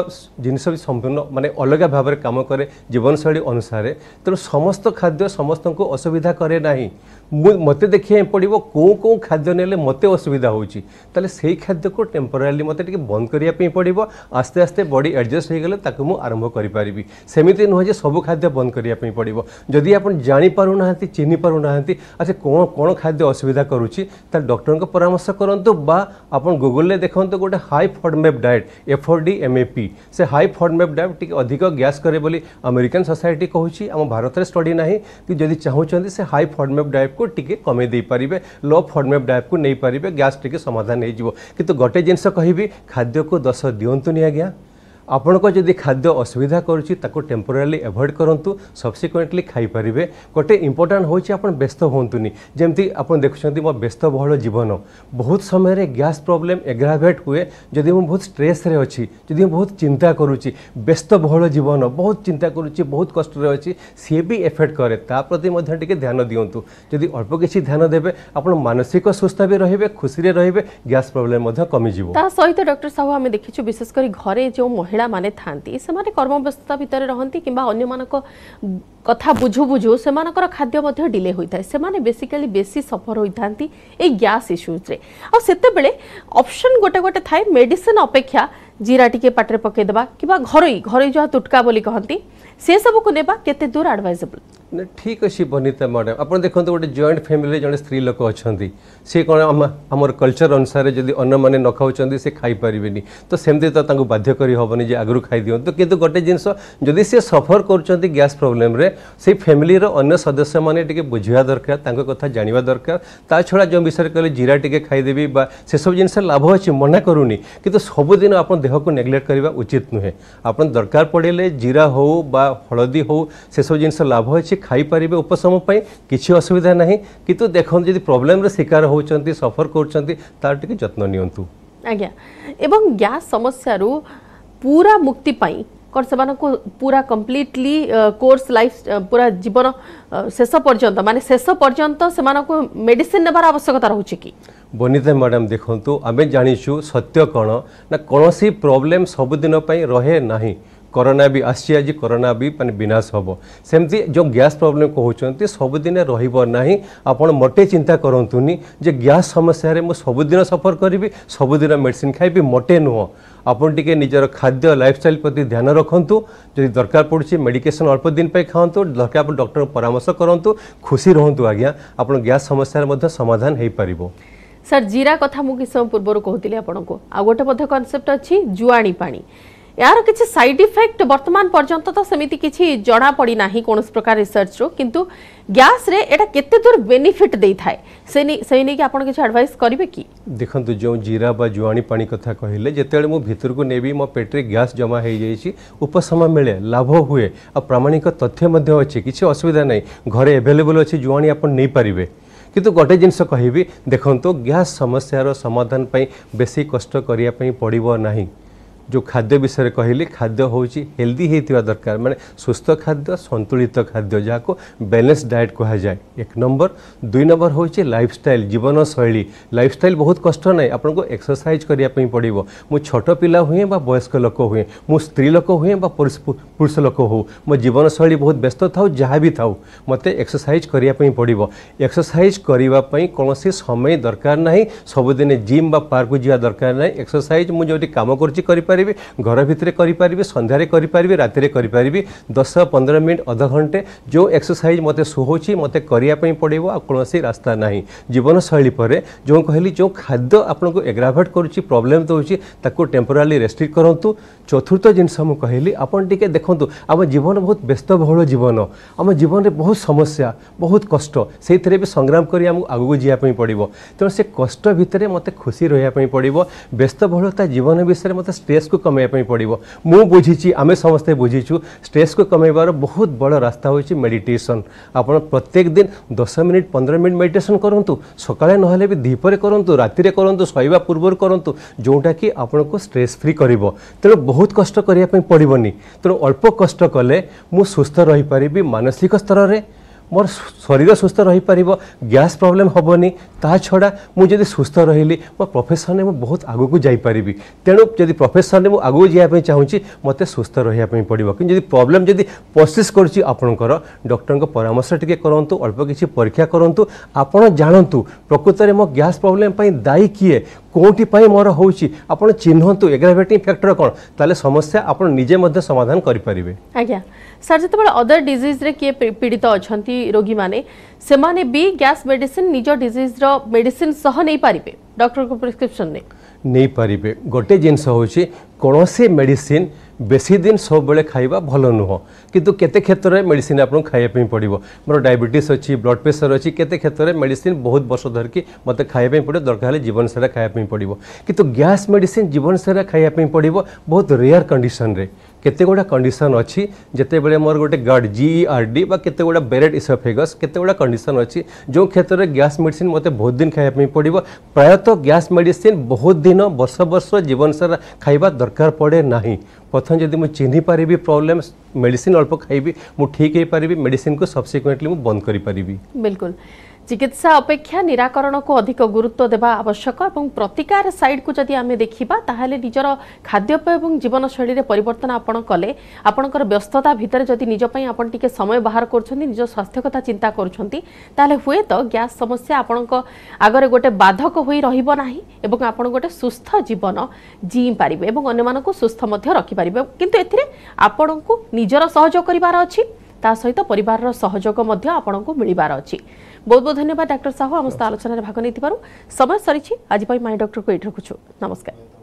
ଜିନିଷ ବି ସମ୍ପୂର୍ଣ୍ଣ ମାନେ ଅଲଗା ଭାବରେ କାମ କରେ ଜୀବନଶୈଳୀ ଅନୁସାରେ ତେଣୁ ସମସ୍ତ ଖାଦ୍ୟ ସମସ୍ତଙ୍କୁ ଅସୁବିଧା କରେ ନାହିଁ ମୋତେ ଦେଖିବାକୁ ପଡ଼ିବ କେଉଁ କେଉଁ ଖାଦ୍ୟ ନେଲେ ମୋତେ ଅସୁବିଧା ହେଉଛି ତାହେଲେ ସେଇ ଖାଦ୍ୟକୁ ଟେମ୍ପୋରାଲି ମୋତେ ଟିକେ ବନ୍ଦ କରିବା ପାଇଁ ପଡ଼ିବ ଆସ୍ତେ ଆସ୍ତେ ବଡ଼ି ଆଡ଼ଜଷ୍ଟ ହୋଇଗଲେ ତାକୁ ମୁଁ ଆରମ୍ଭ କରିପାରିବି ସେମିତି ନୁହେଁ ଯେ ସବୁ ଖାଦ୍ୟ ବନ୍ଦ କରିବା ପାଇଁ ପଡ଼ିବ ଯଦି ଆପଣ ଜାଣିପାରୁନାହାନ୍ତି ଚିହ୍ନି ପାରୁନାହାନ୍ତି ଆଚ୍ଛା କ'ଣ କ'ଣ ଖାଦ୍ୟ ଅସୁବିଧା କରୁଛି ତାହେଲେ ଡକ୍ଟରଙ୍କ ପରାମର୍ଶ କରନ୍ତୁ ବା ଆପଣ ଗୁଗୁଲରେ ଦେଖନ୍ତୁ ଗୋଟେ high FODMAP diet F O D M A P ସେ ହାଇ ଫର୍ଡ଼ମେପ୍ ଡାଏଟ୍ ଟିକେ ଅଧିକ ଗ୍ୟାସ୍ କରେ ବୋଲି ଆମେରିକାନ୍ ସୋସାଇଟି କହୁଛି ଆମ ଭାରତରେ ଷ୍ଟଡ଼ି ନାହିଁ କି ଯଦି ଚାହୁଁଛନ୍ତି ସେ ହାଇ ଫର୍ଡ଼ମେପ୍ ଡାଏଟ୍ को टिके कमे दे पारे लो फर्मेप डायट को नहीं पारे गैस टिके समाधान हो गए जिनस कह खाद्य को दस दिंतु दिंतुनि आज्ञा ଆପଣଙ୍କ ଯଦି ଖାଦ୍ୟ ଅସୁବିଧା କରୁଛି ତାକୁ ଟେମ୍ପୋରାରିଲି ଆଭଏଡ଼ କରନ୍ତୁ ସବସିକ୍ୱେଣ୍ଟଲି ଖାଇପାରିବେ ଗୋଟେ ଇମ୍ପୋର୍ଟାଣ୍ଟ ହେଉଛି ଆପଣ ବ୍ୟସ୍ତ ହୁଅନ୍ତୁନି ଯେମିତି ଆପଣ ଦେଖୁଛନ୍ତି ମୋ ବ୍ୟସ୍ତବହୁଳ ଜୀବନ ବହୁତ ସମୟରେ ଗ୍ୟାସ୍ ପ୍ରୋବ୍ଲେମ୍ ଏଗ୍ରାଭେଟ୍ ହୁଏ ଯଦି ମୁଁ ବହୁତ ଷ୍ଟ୍ରେସ୍ରେ ଅଛି ଯଦି ମୁଁ ବହୁତ ଚିନ୍ତା କରୁଛି ବ୍ୟସ୍ତବହୁଳ ଜୀବନ ବହୁତ ଚିନ୍ତା କରୁଛି ବହୁତ କଷ୍ଟରେ ଅଛି ସିଏ ବି ଏଫେକ୍ଟ କରେ ତା ପ୍ରତି ମଧ୍ୟ ଟିକେ ଧ୍ୟାନ ଦିଅନ୍ତୁ ଯଦି ଅଳ୍ପ କିଛି ଧ୍ୟାନ ଦେବେ ଆପଣ ମାନସିକ ସୁସ୍ଥ ବି ରହିବେ ଖୁସିରେ ରହିବେ ଗ୍ୟାସ୍ ପ୍ରୋବ୍ଲେମ୍ ମଧ୍ୟ କମିଯିବ ତା ସହିତ ଡକ୍ଟର ସାହୁ ଆମେ ଦେଖିଛୁ ବିଶେଷ କରି ଘରେ ଯେଉଁ ମହିଳା महिला माने थांती समाने कर्मव्यस्तता भितर रहंती किबा अन्य मानक कथा बुझु बुझु समानकर खाद्य मध्य डिले होइथाय समाने बेसिकली बेसी सफर होइथांती ए गैस इश्यूज रे आ सेते बेले ऑप्शन गोटे गोटे थाय मेडिसिन अपेक्षा जीरा टिके पाटरे पके देबा किबा घरै घरै जो तुटका बोली कहंती से सब को नेबा केते दूर एडवाइजेबल ঠিক ଅଛି ବନିତା ମ୍ୟାଡ଼ାମ୍ ଆପଣ ଦେଖନ୍ତୁ ଗୋଟେ ଜଏଣ୍ଟ ଫ୍ୟାମିଲିରେ ଜଣେ ସ୍ତ୍ରୀ ଲୋକ ଅଛନ୍ତି ସେ କ'ଣ ଆମ ଆମର କଲଚର ଅନୁସାରେ ଯଦି ଅନ୍ୟମାନେ ନ ଖାଉଛନ୍ତି ସେ ଖାଇପାରିବେନି ତ ସେମିତି ତ ତାଙ୍କୁ ବାଧ୍ୟ କରି ହେବନି ଯେ ଆଗରୁ ଖାଇଦିଅନ୍ତୁ କିନ୍ତୁ ଗୋଟେ ଜିନିଷ ଯଦି ସେ ସଫର କରୁଛନ୍ତି ଗ୍ୟାସ୍ ପ୍ରୋବ୍ଲେମ୍ରେ ସେଇ ଫ୍ୟାମିଲିର ଅନ୍ୟ ସଦସ୍ୟମାନେ ଟିକେ ବୁଝିବା ଦରକାର ତାଙ୍କ କଥା ଜାଣିବା ଦରକାର ତା ଛଡ଼ା ଯେଉଁ ବିଷୟରେ କହିଲେ ଜିରା ଟିକେ ଖାଇଦେବି ବା ସେସବୁ ଜିନିଷ ଲାଭ ଅଛି ମନା କରୁନି କିନ୍ତୁ ସବୁଦିନ ଆପଣ ଦେହକୁ ନେଗ୍ଲେକ୍ଟ କରିବା ଉଚିତ ନୁହେଁ ଆପଣ ଦରକାର ପଡ଼ିଲେ ଜିରା ହେଉ ବା ହଳଦୀ ହେଉ ସେସବୁ ଜିନିଷ ଲାଭ ଅଛି ଖାଇପାରିବେ ଉପଶମ ପାଇଁ କିଛି ଅସୁବିଧା ନାହିଁ କିନ୍ତୁ ଦେଖନ୍ତୁ ଯଦି ପ୍ରୋବ୍ଲେମ୍ର ଶିକାର ହେଉଛନ୍ତି ସଫର କରୁଛନ୍ତି ତାର ଟିକେ ଯତ୍ନ ନିଅନ୍ତୁ ଆଜ୍ଞା ଏବଂ ଗ୍ୟାସ୍ ସମସ୍ୟାରୁ ପୁରା ମୁକ୍ତି ପାଇଁ କ'ଣ ସେମାନଙ୍କୁ ପୁରା କମ୍ପ୍ଲିଟଲି କୋର୍ସ ଲାଇଫ୍ ପୁରା ଜୀବନ ଶେଷ ପର୍ଯ୍ୟନ୍ତ ମାନେ ଶେଷ ପର୍ଯ୍ୟନ୍ତ ସେମାନଙ୍କୁ ମେଡ଼ିସିନ୍ ନେବାର ଆବଶ୍ୟକତା ରହୁଛି କି ବନିତା ମ୍ୟାଡ଼ାମ୍ ଦେଖନ୍ତୁ ଆମେ ଜାଣିଛୁ ସତ୍ୟ କ'ଣ ନା କୌଣସି ପ୍ରୋବ୍ଲେମ୍ ସବୁଦିନ ପାଇଁ ରହେ ନାହିଁ କରୋନା ବି ଆସିଛି ଆଜି କରୋନା ବି ମାନେ ବିନାଶ ହେବ ସେମିତି ଯେଉଁ ଗ୍ୟାସ୍ ପ୍ରୋବ୍ଲେମ୍ କହୁଛନ୍ତି ସବୁଦିନେ ରହିବ ନାହିଁ ଆପଣ ମୋଟେ ଚିନ୍ତା କରନ୍ତୁନି ଯେ ଗ୍ୟାସ୍ ସମସ୍ୟାରେ ମୁଁ ସବୁଦିନ ସଫର କରିବି ସବୁଦିନ ମେଡ଼ିସିନ୍ ଖାଇବି ମୋଟେ ନୁହଁ ଆପଣ ଟିକେ ନିଜର ଖାଦ୍ୟ ଲାଇଫଷ୍ଟାଇଲ୍ ପ୍ରତି ଧ୍ୟାନ ରଖନ୍ତୁ ଯଦି ଦରକାର ପଡ଼ୁଛି ମେଡ଼ିକେସନ୍ ଅଳ୍ପ ଦିନ ପାଇଁ ଖାଆନ୍ତୁ ଦରକାର ଆପଣ ଡକ୍ଟର ପରାମର୍ଶ କରନ୍ତୁ ଖୁସି ରୁହନ୍ତୁ ଆଜ୍ଞା ଆପଣ ଗ୍ୟାସ୍ ସମସ୍ୟାର ମଧ୍ୟ ସମାଧାନ ହୋଇପାରିବ ସାର୍ ଜିରା କଥା ମୁଁ କିଛି ସମୟ ପୂର୍ବରୁ କହୁଥିଲି ଆପଣଙ୍କୁ ଆଉ ଗୋଟେ ମଧ୍ୟ କନସେପ୍ଟ ଅଛି ଜୁଆଣି ପାଣି এর কিছু সাইড ইফেক্ট বর্তমান পর্যন্ত তো সেমিতি কিছু জনা পড়ি না কোণী প্রকার রিসর্চ রু কিন্তু গ্যাসরে এটা কেতে দূর বেনিফিট দেই থাকে সেই নেই আপন কিছু আডভাইস করবে কি দেখন্তু যে জিরা বা জুয়ানি পানি কথা কহিলে যেতবে মু ভিতরকু নেবি মো পেটরে গ্যাস জমা হয়ে যাইছি উপশম মিলে লাভ হুয়ে আর প্রামাণিক তথ্য মধ্যে অছে কিছু অসুবিধা নাই ঘরে এভেলেবল অছে জুয়ানি আপন নেই পারিবে কিন্তু ଗୋଟେ ଜିନିଷ କହିବି ଦେଖନ୍ତୁ ଗ୍ୟାସ୍ ସମସ୍ୟାର ସମାଧାନ ପାଇଁ ବେଶୀ କଷ୍ଟ କରିବା ପାଇଁ ପଡ଼ିବ ନାହିଁ जो खाद्य विषय कहली खाद्य हूँ हेल्दी होता दरकार माने सुस्थ खाद्य संतुलित खाद्य जहाँ को बैलेन्स डाएट कहुए एक नंबर दुई नंबर हूँ लाइफस्टाइल जीवनशैली शैली लाइफस्टाइल बहुत कष्ट ना आपको एक्सरसाइज करने पड़ो मु छोट पिला हुए वयस्क लोक हुए मु स्त्रीलोक हुए पुरुष लोक हो मो जीवन बहुत व्यस्त था जहाँ भी था मत एक्सरसाइज करने पड़ो एक्सरसाइज करने कौन समय दरकार ना सबुदिन जिम बा पार्क जावा दरकार ना एक्सरसाइज मुझे कम कर କରିପାରିବେ ଘର ଭିତରେ କରିପାରିବେ ସନ୍ଧ୍ୟାରେ କରିପାରିବେ ରାତିରେ କରିପାରିବେ ଦଶ ପନ୍ଦର ମିନିଟ୍ ଅଧଘଣ୍ଟେ ଯେଉଁ ଏକ୍ସରସାଇଜ୍ ମୋତେ ଶୋହଉଛି ମୋତେ କରିବା ପାଇଁ ପଡ଼ିବ ଆଉ କୌଣସି ରାସ୍ତା ନାହିଁ ଜୀବନଶୈଳୀ ପରେ ଯେଉଁ କହିଲି ଯେଉଁ ଖାଦ୍ୟ ଆପଣଙ୍କୁ ଏଗ୍ରାଭେଟ୍ କରୁଛି ପ୍ରୋବ୍ଲେମ୍ ଦେଉଛି ତାକୁ ଟେମ୍ପୋରାଲି ରେଷ୍ଟ୍ରିକ୍ଟ କରନ୍ତୁ ଚତୁର୍ଥ ଜିନିଷ ମୁଁ କହିଲି ଆପଣ ଟିକେ ଦେଖନ୍ତୁ ଆମ ଜୀବନ ବହୁତ ବ୍ୟସ୍ତବହୁଳ ଜୀବନ ଆମ ଜୀବନରେ ବହୁତ ସମସ୍ୟା ବହୁତ କଷ୍ଟ ସେଇଥିରେ ବି ସଂଗ୍ରାମ କରି ଆମକୁ ଆଗକୁ ଯିବା ପାଇଁ ପଡ଼ିବ ତେଣୁ ସେ କଷ୍ଟ ଭିତରେ ମୋତେ ଖୁସି ରହିବା ପାଇଁ ପଡ଼ିବ ବ୍ୟସ୍ତବହୁଳତା ଜୀବନ ବିଷୟରେ ମୋତେ ଷ୍ଟ୍ରେସ୍ स्ट्रेस को कमेबा पड़ो मु बुझी आम समस्ते बुझीचु स्ट्रेस को कमेबार बहुत बड़ रास्ता हूँ मेडिटेसन आप प्रत्येक दिन दस मिनिट पंद्रह मिनिट मेडिटेसन करूँ सका ना भी दीपे करूँ रात करूँ शह पूर्व करूँ जोटा कि आपको स्ट्रेस फ्री कर तेणु बहुत कष्ट पड़बनी तेणु अल्प कष्ट कले रहीपरि मानसिक स्तर में ମୋର ଶରୀର ସୁସ୍ଥ ରହିପାରିବ ଗ୍ୟାସ୍ ପ୍ରୋବ୍ଲେମ୍ ହେବନି ତାହା ଛଡ଼ା ମୁଁ ଯଦି ସୁସ୍ଥ ରହିଲି ମୋ ପ୍ରଫେସନ୍ରେ ମୁଁ ବହୁତ ଆଗକୁ ଯାଇପାରିବି ତେଣୁ ଯଦି ପ୍ରଫେସନ୍ରେ ମୁଁ ଆଗକୁ ଯିବା ପାଇଁ ଚାହୁଁଛି ମୋତେ ସୁସ୍ଥ ରହିବା ପାଇଁ ପଡ଼ିବ କିନ୍ତୁ ଯଦି ପ୍ରୋବ୍ଲେମ୍ ଯଦି ପରସିସ୍ କରୁଛି ଆପଣଙ୍କର ଡକ୍ଟରଙ୍କ ପରାମର୍ଶ ଟିକେ କରନ୍ତୁ ଅଳ୍ପ କିଛି ପରୀକ୍ଷା କରନ୍ତୁ ଆପଣ ଜାଣନ୍ତୁ ପ୍ରକୃତରେ ମୋ ଗ୍ୟାସ୍ ପ୍ରୋବ୍ଲେମ୍ ପାଇଁ ଦାୟୀ କିଏ କେଉଁଠି ପାଇଁ ମୋର ହେଉଛି ଆପଣ ଚିହ୍ନନ୍ତୁ ଏଗ୍ରାଭେଟିଂ ଫ୍ୟାକ୍ଟର କ'ଣ ତାହେଲେ ସମସ୍ୟା ଆପଣ ନିଜେ ମଧ୍ୟ ସମାଧାନ କରିପାରିବେ ଆଜ୍ଞା सर जो अदर डिजिज्रे किए पीड़ित अच्छा रोगी माने, से माने भी गैस मेडिसिन निजो डिजिज्र मेडिसिन सह नहीं पारे डॉक्टर को प्रिस्क्रिप्शन ने नहीं पारे गोटे जिनस कौन से मेडिसिन बेसी दिन सब बेले खाइबा भल नुह कितु केते क्षेत्र में मेडिसिन आपको खायाप पड़ो मोर डायबिटीस अच्छी ब्लड प्रेसर अच्छी केते क्षेत्र में मेडिसिन बहुत वर्ष धरिकी मत खाइबा पड़े दरकार जीवन सारा खायाप पड़ो कितु गैस मेडिसिन जीवन सारा खायाप पड़ो बहुत रेयर कंडीशन केते गुड़ा कंडीशन अच्छी जिते बड़े मोर गोटे गार्ड आर डी के गुड़ा बेरेट इसफेगस केत कंडीशन अच्छी जो क्षेत्र में गैस मेडिसीन मत बहुत दिन खायापी पड़ो प्रायत गैस मेडिसीन बहुत दिन बर्ष बर्ष जीवन सारा खावा दरकार पड़े ना प्रथम जब मुझे चिन्ही पारि प्रोब्लेम मेडिसीन अल्प खाइबी मुझे ठीक हो पारि मेडिसीन को सबसिक्वेन्टली बंद करी बिल्कुल চিকিৎসা অপেক্ষা নিরাকরণকু অধিক গুরুত্ব দেওয়া আবশ্যক এবং প্রতিকার সাইডকু যদি আমি দেখিবা তাহলে নিজের খাদ্যপেয় এবং জীবনশৈলী পরিবর্তন আপনার কলে আপনার ব্যস্ততা ভিতরে যদি নিজ পাই আপনার টিকি সময় বাহার করছেন নিজ স্বাস্থ্য কথা চিন্তা করছেন তাহলে হুয়েত গ্যাস সমস্যা আপনার আগরে গোটে বাধক হয়ে রহব না এবং আপনার গোটে সুস্থ জীবন জিই পারে এবং অন্য মানুষ সুস্থ মধ্যে রখিপারে কিন্তু এতে আপনার নিজের সহযোগ করবার অ তা সহিত পরিবারর সহযোগ আপনার মিলবার অ ବହୁତ ବହୁତ ଧନ୍ୟବାଦ ଡାକ୍ତର ସାହୁ ଆମ ସହିତ ଆଲୋଚନାରେ ଭାଗ ନେଇଥିବାରୁ ସମୟ ସରିଛି ଆଜି ପାଇଁ ମାଇ ଡକ୍ଟରକୁ ଏଇଠି ରଖୁଛୁ ନମସ୍କାର